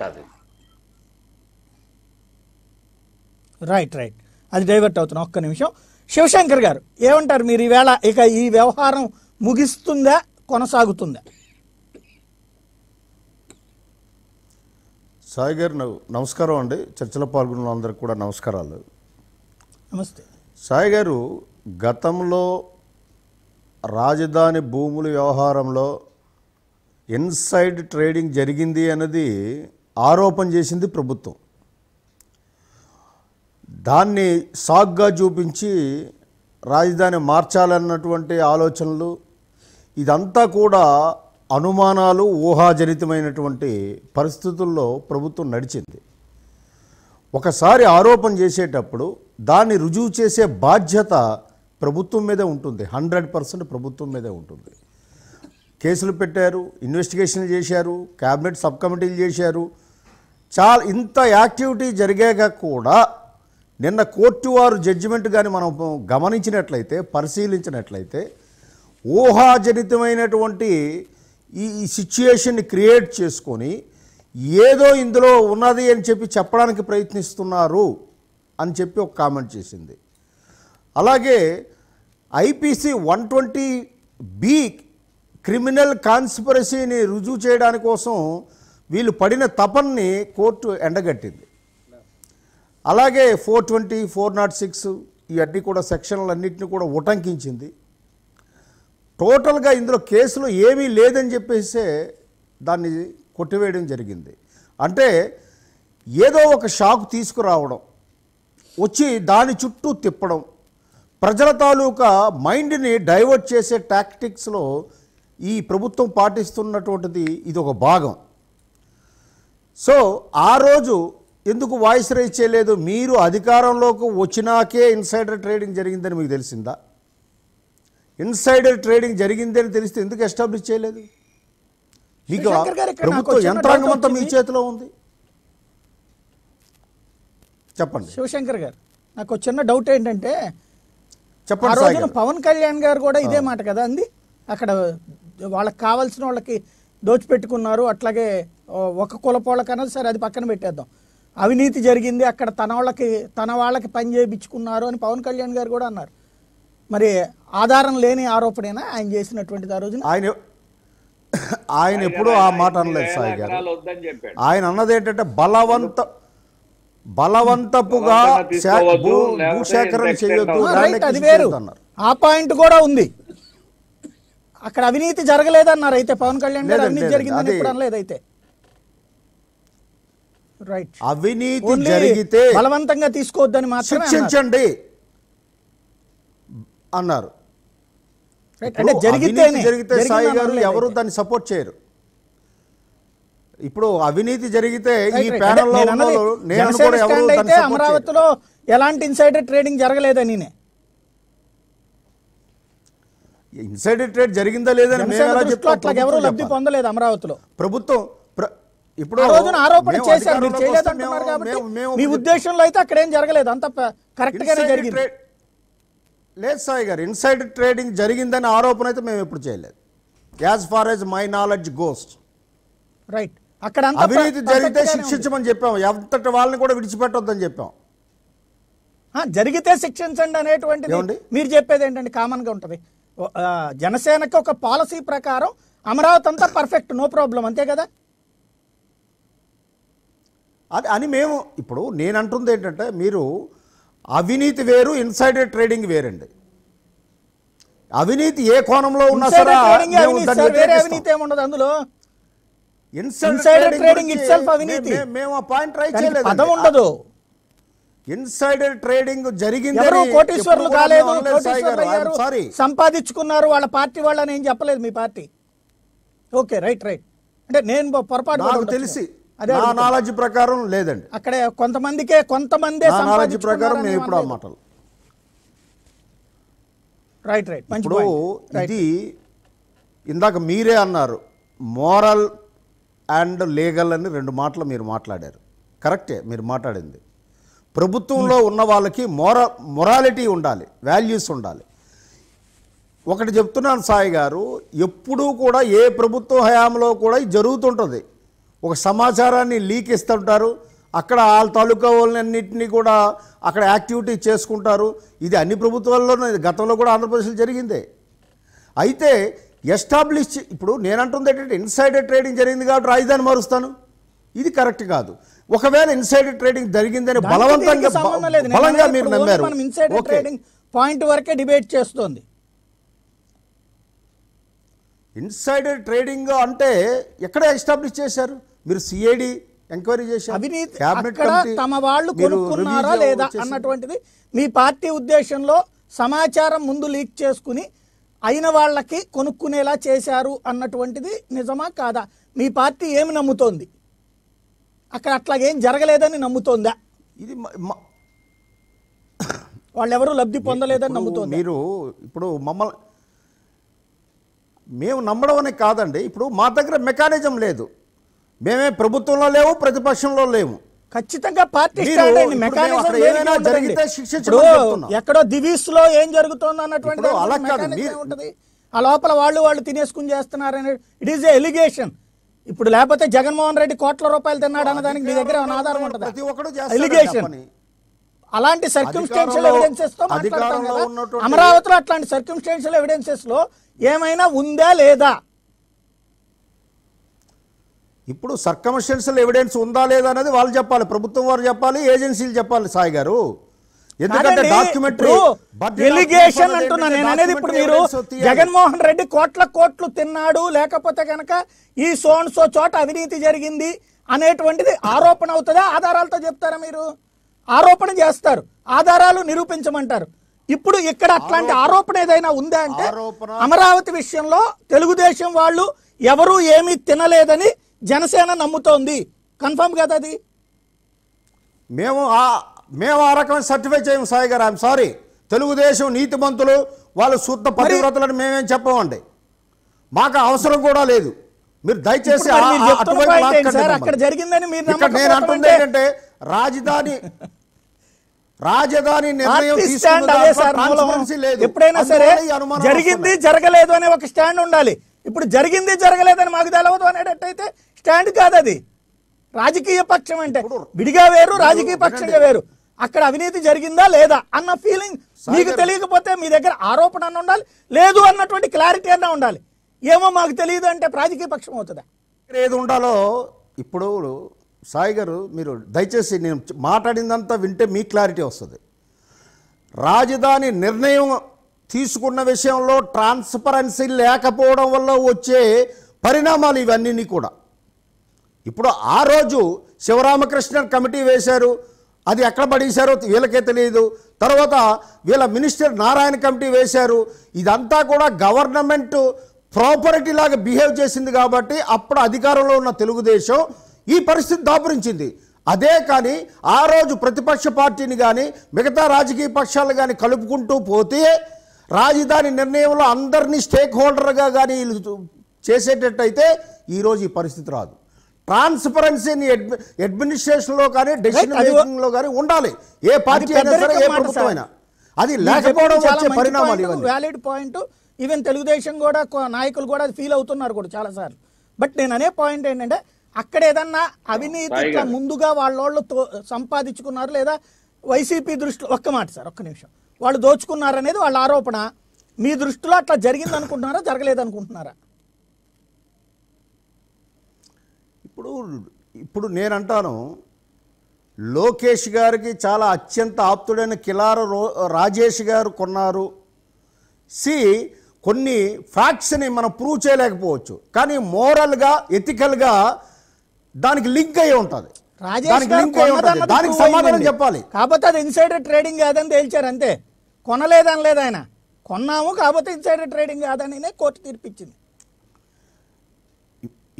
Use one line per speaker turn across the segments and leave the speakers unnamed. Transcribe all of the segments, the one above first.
కాదు
right right అది divert అవుతున్నాం ఒక్క నిమిషం శివశంకర్ గారు ఏమంటారు మీరు ఈవేళ ఇక ఈ వ్యవహారం ముగిస్తుందా కొనసాగుతుందా
సాయి గారు నమస్కారం అండి చర్చలో పాల్గొన్న అందరికి కూడా నమస్కారాలు నమస్తే సాయి గారు గతంలో రాజధాని భూముల వ్యవహారంలో ఇన్సైడ్ ట్రేడింగ్ జరిగింది అన్నది ఆరోపణ చేసింది ప్రభుత్వం దాన్ని సాగ్గా చూపించి రాజధాని మార్చాలన్నటువంటి ఆలోచనలు ఇదంతా కూడా అనుమానాలు ఊహాజనితమైనటువంటి పరిస్థితుల్లో ప్రభుత్వం నడిచింది ఒకసారి ఆరోపణ చేసేటప్పుడు దాన్ని రుజువు చేసే బాధ్యత ప్రభుత్వం మీదే ఉంటుంది హండ్రెడ్ పర్సెంట్ ప్రభుత్వం మీదే ఉంటుంది కేసులు పెట్టారు ఇన్వెస్టిగేషన్లు చేశారు క్యాబినెట్ సబ్ కమిటీలు చేశారు చాలా ఇంత యాక్టివిటీ జరిగాక కూడా నిన్న కోర్టు వారు జడ్జిమెంట్ కానీ మనం గమనించినట్లయితే పరిశీలించినట్లయితే ఊహాజనితమైనటువంటి ఈ సిచ్యుయేషన్ని క్రియేట్ చేసుకొని ఏదో ఇందులో ఉన్నది అని చెప్పి చెప్పడానికి ప్రయత్నిస్తున్నారు అని చెప్పి ఒక కామెంట్ చేసింది అలాగే IPC one twenty B criminal కాన్స్పరసీని రుజువు చేయడానికి కోసం వీళ్ళు పడిన తపన్ని కోర్టు ఎండగట్టింది అలాగే four twenty four nought six ఇవన్నీ కూడా సెక్షన్లన్నింటినీ కూడా ఉటంకించింది టోటల్గా ఇందులో కేసులో ఏమీ లేదని చెప్పేసే దాన్ని కొట్టివేయడం జరిగింది అంటే ఏదో ఒక షాక్ తీసుకురావడం వచ్చి దాని చుట్టూ తిప్పడం ప్రజల తాలూకా మైండ్ని డైవర్ట్ చేసే టాక్టిక్స్లో ఈ ప్రభుత్వం పాటిస్తున్నటువంటిది ఇది ఒక భాగం సో ఆ రోజు ఎందుకు వాయిస్ రైజ్ చేయలేదు మీరు అధికారంలోకి వచ్చినాకే ఇన్సైడర్ ట్రేడింగ్ జరిగిందని మీకు తెలిసిందా ఇన్సైడర్ ట్రేడింగ్ జరిగిందని తెలిస్తే
ఎందుకు ఎస్టాబ్లిష్ చేయలేదు
మీకు ప్రభుత్వం యంత్రాంగం అంతా మీ
చేతిలో ఉంది చెప్పండి శివశంకర్ గారు నాకు చిన్న డౌట్ ఏంటంటే చెప్పండి పవన్ కళ్యాణ్ గారు కూడా ఇదే మాట కదా అంది అక్కడ వాళ్ళకి కావాల్సిన వాళ్ళకి దోచిపెట్టుకున్నారు అట్లాగే ఒక కులపోళ్ళకైనా సరే అది పక్కన పెట్టేద్దాం అవినీతి జరిగింది అక్కడ తన వాళ్ళకి తన వాళ్ళకి పని చేయించుకున్నారు అని పవన్ కళ్యాణ్ గారు కూడా అన్నారు మరి ఆధారం లేని ఆరోపణైనా ఆయన చేసినటువంటి ఆ రోజున
ఆయన ఆయన ఎప్పుడూ ఆ మాట అనలేదు సాయి గారు ఆయన అన్నది ఏంటంటే బలవంత బలవంతపుగా భూసేకరణ చేయొద్దు అది వేరు
ఆ పాయింట్ కూడా ఉంది అక్కడ అవినీతి జరగలేదన్నారు అయితే పవన్ కళ్యాణ్ గారు అవినీతి జరిగిందని ఇప్పుడు అనలేదు అయితే అవినీతి జరిగితే బలవంతంగా తీసుకోవద్దని మాత్రమే శిక్షించండి అన్నారు జరిగితే సాయి గారు ఎవరు
దాన్ని సపోర్ట్ చేయరు ఇప్పుడు అవినీతి జరిగితే ఈ ప్యానల్లో అమరావతిలో
ఎలాంటి ఇన్సైడర్ ట్రేడింగ్ జరగలేదని నేనే ఇన్సైడర్ ట్రేడ్ జరిగిందా లేదని అట్లా ఎవరు లబ్ధి పొందలేదు అమరావతిలో ప్రభుత్వం ఇప్పుడు ఆ రోజున ఆరోపణ చేశారు మీరు చేయలేదంటున్నారు కాబట్టి మీ ఉద్దేశంలో అయితే అక్కడ ఏం జరగలేదు అంత కరెక్ట్ గానే జరిగింది
లేదు సాయి గారు ఇన్సైడ్ ట్రేడింగ్ జరిగిందని ఆరోపణ అయితే మేము ఎప్పుడు చేయలేదు as far as my knowledge goes right
అక్కడ అవినీతి జరిగితే శిక్షించమని చెప్పాం ఎంతటి వాళ్ళని కూడా విడిచిపెట్టొద్దని చెప్పాం జరిగితే శిక్షించండి అనేటువంటిది మీరు చెప్పేది కామన్ గా ఉంటుంది జనసేనకి ఒక పాలసీ ప్రకారం అమరావతి అంతా పర్ఫెక్ట్ నో ప్రాబ్లం అంతే కదా
అది అని మేము ఇప్పుడు నేను అంటుంది ఏంటంటే మీరు అవినీతి వేరు ఇన్సైడర్ ట్రేడింగ్ వేరండి అవినీతి ఏ కోణంలో ఉన్నా సరే అవినీతి అందులో ఇన్సైడర్ ట్రేడింగ్ అవినీతి
మేము ఆ పాయింట్ ట్రై ఉండదు
ఇన్సైడర్ ట్రేడింగ్ జరిగింది అయ్యారు
సంపాదించుకున్నారు వాళ్ళ పార్టీ వాళ్ళని ఏం చెప్పలేదు మీ పార్టీ ఓకే రైట్ రైట్ అంటే నేను పొరపాటు తెలిసి అదే నాలెడ్జ్ ప్రకారం లేదండి అక్కడే కొంతమందికే కొంతమందే నాలెడ్జ్ ప్రకారం నేను ఇప్పుడు ఆ మాటలు రైట్ రైట్ ఇప్పుడు ఇది
ఇందాక మీరే అన్నారు మోరల్ అండ్ లీగల్ అని రెండు మాటలు మీరు మాట్లాడారు కరెక్టే మీరు మాట్లాడింది ప్రభుత్వంలో hmm. ఉన్న వాళ్ళకి మోర మొరాలిటీ ఉండాలి వాల్యూస్ ఉండాలి ఒకటి చెప్తున్నాను సాయి గారు ఎప్పుడూ కూడా ఏ ప్రభుత్వ హయాంలో కూడా జరుగుతుంటుంది ఒక సమాచారాన్ని లీక్ ఇస్తుంటారు అక్కడ వాళ్ళ తాలూకా వాళ్ళన్నింటినీ కూడా అక్కడ యాక్టివిటీ చేసుకుంటారు ఇది అన్ని ప్రభుత్వాల్లోనూ గతంలో కూడా ఆంధ్రప్రదేశ్లో జరిగిందే అయితే ఎస్టాబ్లిష్ ఇప్పుడు అంటుంది ఏంటంటే ఇన్సైడర్ ట్రేడింగ్ జరిగింది కాబట్టి రాజధాని మారుస్తాను ఇది కరెక్ట్ కాదు ఒకవేళ ఇన్సైడర్ ట్రేడింగ్ జరిగిందని బలవంతంగా మీరు నమ్మారు ఇన్సైడర్ ట్రేడింగ్
పాయింట్ వరకే డిబేట్ చేస్తోంది
ఇన్సైడర్ ట్రేడింగ్ అంటే ఎక్కడ ఎస్టాబ్లిష్ చేశారు మీరు సిఐడి ఎంక్వైరీ
చేసి అవినీతి అక్కడ తమ వాళ్ళు కొనుక్కున్నారా లేదా అన్నటువంటిది మీ పార్టీ ఉద్దేశంలో సమాచారం ముందు లీక్ చేసుకుని అయిన వాళ్ళకి కొనుక్కునేలా చేశారు అన్నటువంటిది నిజమా కాదా మీ పార్టీ ఏమి నమ్ముతోంది అక్కడ అట్లాగేం జరగలేదని నమ్ముతోందా ఇది వాళ్ళు
ఎవరు లబ్ధి పొందలేదని నమ్ముతోంది మీరు ఇప్పుడు మమ్మల్ని మేము నమ్మడం అనే కాదండి ఇప్పుడు మా దగ్గర మెకానిజం లేదు మేమే ప్రభుత్వంలో లేవు ప్రతిపక్షంలో
లేవు ఖచ్చితంగా పార్టీ ఎక్కడో దివీస్ లో ఏం జరుగుతుంది అన్నటువంటి ఆ లోపల వాళ్ళు వాళ్ళు తినేసుకుని చేస్తున్నారు అనేది ఇట్ ఈస్ ఎలిగేషన్ ఇప్పుడు లేకపోతే జగన్మోహన్ రెడ్డి కోట్ల రూపాయలు తిన్నాడు అన్నదానికి మీ దగ్గర ఆధారం ఉంటుంది ఎలిగేషన్ అలాంటి సర్క్యూన్స్టాన్షియల్ ఎవిడెన్సెస్ తో అమరావతిలో అట్లాంటి సర్క్యూన్స్టాన్షియల్ ఎవిడెన్సెస్ లో ఏమైనా ఉందా లేదా
ఇప్పుడు సర్కమస్టెన్షియల్ ఎవిడెన్స్ ఉందా లేదా అనేది వాళ్ళు చెప్పాలి ప్రభుత్వం వారు చెప్పాలి ఏజెన్సీలు చెప్పాలి సాయి గారు ఎందుకంటే నేను అనేది ఇప్పుడు మీరు
జగన్మోహన్ రెడ్డి కోట్ల కోట్లు తిన్నాడు లేకపోతే కనుక ఈ సోన్ సో చోట అవినీతి జరిగింది అనేటువంటిది ఆరోపణ అవుతుందా ఆధారాలతో చెప్తారా మీరు ఆరోపణ చేస్తారు ఆధారాలు నిరూపించమంటారు ఇప్పుడు ఇక్కడ అట్లాంటి ఆరోపణ ఏదైనా ఉందా అంటే అమరావతి విషయంలో తెలుగుదేశం వాళ్ళు ఎవరూ ఏమీ తినలేదని జనసేన నమ్ముతోంది కన్ఫర్మ్ కదా అది మేము ఆ మేము ఆ రకమైన సర్టిఫై చేయము సాయి గారు ఐఎమ్ సారీ
తెలుగుదేశం నీతిమంతులు వాళ్ళు శుద్ధ పరివ్రతలను మేమేం చెప్పమండి మాకు అవసరం కూడా లేదు మీరు దయచేసి అక్కడ
జరిగిందని మీరు నేను అంటుంది ఏంటంటే రాజధాని రాజధాని ఎప్పుడైనా సరే జరిగింది జరగలేదు అనే ఒక స్టాండ్ ఉండాలి ఇప్పుడు జరిగింది జరగలేదని మాకు తెలవదు అనేటట్టయితే స్టాండ్ కాదు అది రాజకీయ పక్షం అంటే విడిగా వేరు రాజకీయ పక్షంగా వేరు అక్కడ అవినీతి జరిగిందా లేదా అన్న ఫీలింగ్ మీకు తెలియకపోతే మీ దగ్గర ఆరోపణ అన్న ఉండాలి లేదు అన్నటువంటి క్లారిటీ అన్న ఉండాలి ఏమో మాకు తెలియదు అంటే రాజకీయ పక్షం అవుతుందా ఏది ఉండాలో
ఇప్పుడు సాయి గారు మీరు దయచేసి నేను మాట్లాడిందంతా వింటే మీ క్లారిటీ వస్తుంది రాజధాని నిర్ణయం తీసుకున్న విషయంలో ట్రాన్స్పరెన్సీ లేకపోవడం వల్ల వచ్చే పరిణామాలు ఇవన్నీ కూడా ఇప్పుడు ఆ రోజు శివరామకృష్ణ కమిటీ వేశారు అది ఎక్కడ పడేశారో వీళ్ళకే తెలియదు తర్వాత వీళ్ళ మినిస్టర్ నారాయణ కమిటీ వేశారు ఇదంతా కూడా గవర్నమెంట్ ప్రాపర్టీ లాగా బిహేవ్ చేసింది కాబట్టి అప్పుడు అధికారంలో ఉన్న తెలుగుదేశం ఈ పరిస్థితి దాపురించింది అదే కానీ ఆ రోజు ప్రతిపక్ష పార్టీని కానీ మిగతా రాజకీయ పక్షాలు కానీ కలుపుకుంటూ పోతే రాజధాని నిర్ణయంలో అందరినీ స్టేక్ హోల్డర్గా కానీ వీళ్ళు చేసేటట్టయితే ఈరోజు ఈ పరిస్థితి రాదు ట్రాన్స్పరెన్సీని అడ్మినిస్ట్రేషన్లో కానీ డెసిషన్ మేకింగ్లో కానీ ఉండాలి ఏ పార్టీ అయినా సరే ఏ ప్రభుత్వం అయినా
అది లేకపోవడం వచ్చే పరిణామాలు వ్యాలిడ్ పాయింట్ ఈవెన్ తెలుగుదేశం కూడా నాయకులు కూడా ఫీల్ అవుతున్నారు కూడా చాలా సార్లు బట్ నేను అనే పాయింట్ ఏంటంటే అక్కడ ఏదన్నా అవినీతి ముందుగా వాళ్ళు సంపాదించుకున్నారు లేదా వైసీపీ దృష్టిలో ఒక్క మాట సార్ ఒక్క నిమిషం వాళ్ళు దోచుకున్నారనేది వాళ్ళ ఆరోపణ మీ దృష్టిలో అట్లా జరిగింది అనుకుంటున్నారా జరగలేదు అనుకుంటున్నారా
ఇప్పుడు ఇప్పుడు నేను అంటాను లోకేష్ గారికి చాలా అత్యంత ఆప్తుడైన కిలార రాజేష్ గారు కొన్నారు సి కొన్ని ఫ్యాక్ట్స్ని మనం ప్రూవ్ చేయలేకపోవచ్చు కానీ మోరల్గా ఎథికల్గా దానికి లింక్ అయి ఉంటుంది
దానికి సమాధానం చెప్పాలి కాకపోతే అది ఇన్సైడర్ ట్రేడింగ్ కాదని తేల్చారు అంతే కొనలేదని లేదు ఆయన కొన్నాము కాకపోతే ఇన్సైడర్ ట్రేడింగ్ కాదని కోర్టు తీర్పిచ్చింది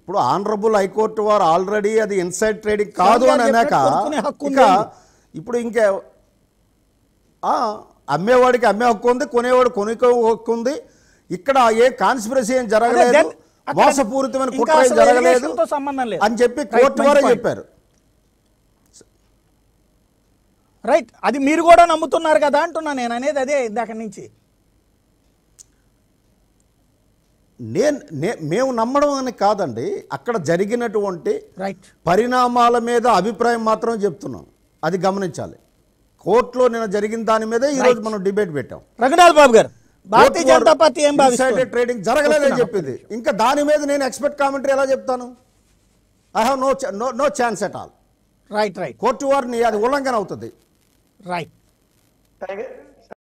ఇప్పుడు ఆనరబుల్ హైకోర్టు వారు ఆల్రెడీ అది ఇన్సైడ్ ట్రేడింగ్ కాదు అని అనేక ఇప్పుడు ఇంకా అమ్మేవాడికి అమ్మే హక్కు ఉంది కొనేవాడు కొనుక హక్కు ఉంది ఇక్కడ ఏ కాన్స్పిరసీ ఏం జరగలేదు మోసపూరితమైన కుట్ర ఏం జరగలేదు
అని చెప్పి కోర్టు వారే చెప్పారు రైట్ అది మీరు కూడా నమ్ముతున్నారు కదా అంటున్నా నేను అనేది అదే ఇందాక నుంచి
నేను నే మేము నమ్మడం అని కాదండి అక్కడ జరిగినటువంటి రైట్ పరిణామాల మీద అభిప్రాయం మాత్రం చెప్తున్నాం అది గమనించాలి కోర్టులో నిన్న జరిగిన దాని మీద ఈరోజు మనం డిబేట్ పెట్టాం రఘునాథ్ బాబు గారు భారతీయ జనతా పార్టీ ఏం ట్రేడింగ్ జరగలేదని చెప్పింది ఇంకా దాని మీద నేను ఎక్స్పర్ట్ కామెంటరీ ఎలా చెప్తాను I have no no no chance at all right right court వారిని అది ఉల్లంఘన అవుతుంది
రైట్